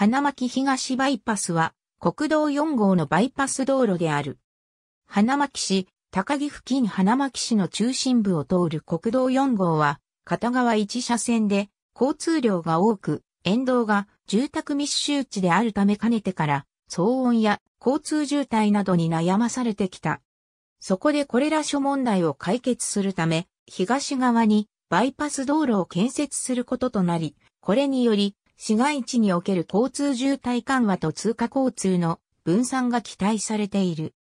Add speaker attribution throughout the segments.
Speaker 1: 花巻東バイパスは国道4号のバイパス道路である。花巻市、高木付近花巻市の中心部を通る国道4号は片側1車線で交通量が多く、沿道が住宅密集地であるためかねてから騒音や交通渋滞などに悩まされてきた。そこでこれら諸問題を解決するため、東側にバイパス道路を建設することとなり、これにより市街地における交通渋滞緩和と通過交通の分散が期待されている。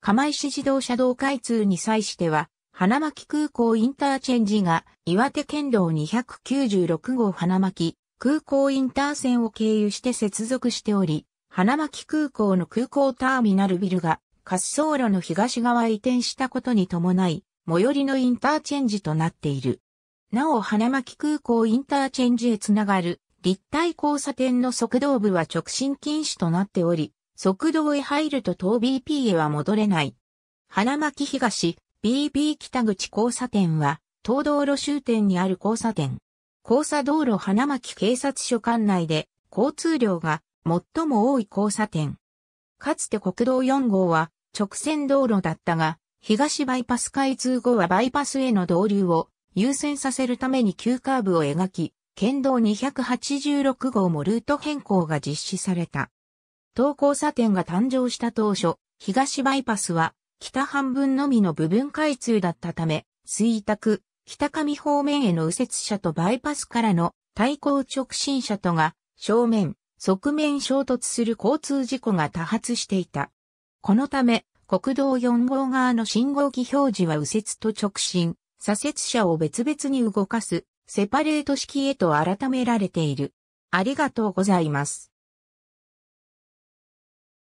Speaker 1: 釜石自動車道開通に際しては、花巻空港インターチェンジが岩手県道296号花巻空港インター線を経由して接続しており、花巻空港の空港ターミナルビルが滑走路の東側へ移転したことに伴い、最寄りのインターチェンジとなっている。なお花巻空港インターチェンジへつながる立体交差点の側道部は直進禁止となっており、側道へ入ると東 BP へは戻れない。花巻東 BB 北口交差点は、東道路終点にある交差点。交差道路花巻警察署管内で、交通量が最も多い交差点。かつて国道4号は直線道路だったが、東バイパス開通後はバイパスへの導流を優先させるために急カーブを描き、県道286号もルート変更が実施された。東交差点が誕生した当初、東バイパスは北半分のみの部分開通だったため、水卓、北上方面への右折車とバイパスからの対向直進車とが正面、側面衝突する交通事故が多発していた。このため、国道4号側の信号機表示は右折と直進、左折車を別々に動かすセパレート式へと改められている。ありがとうございます。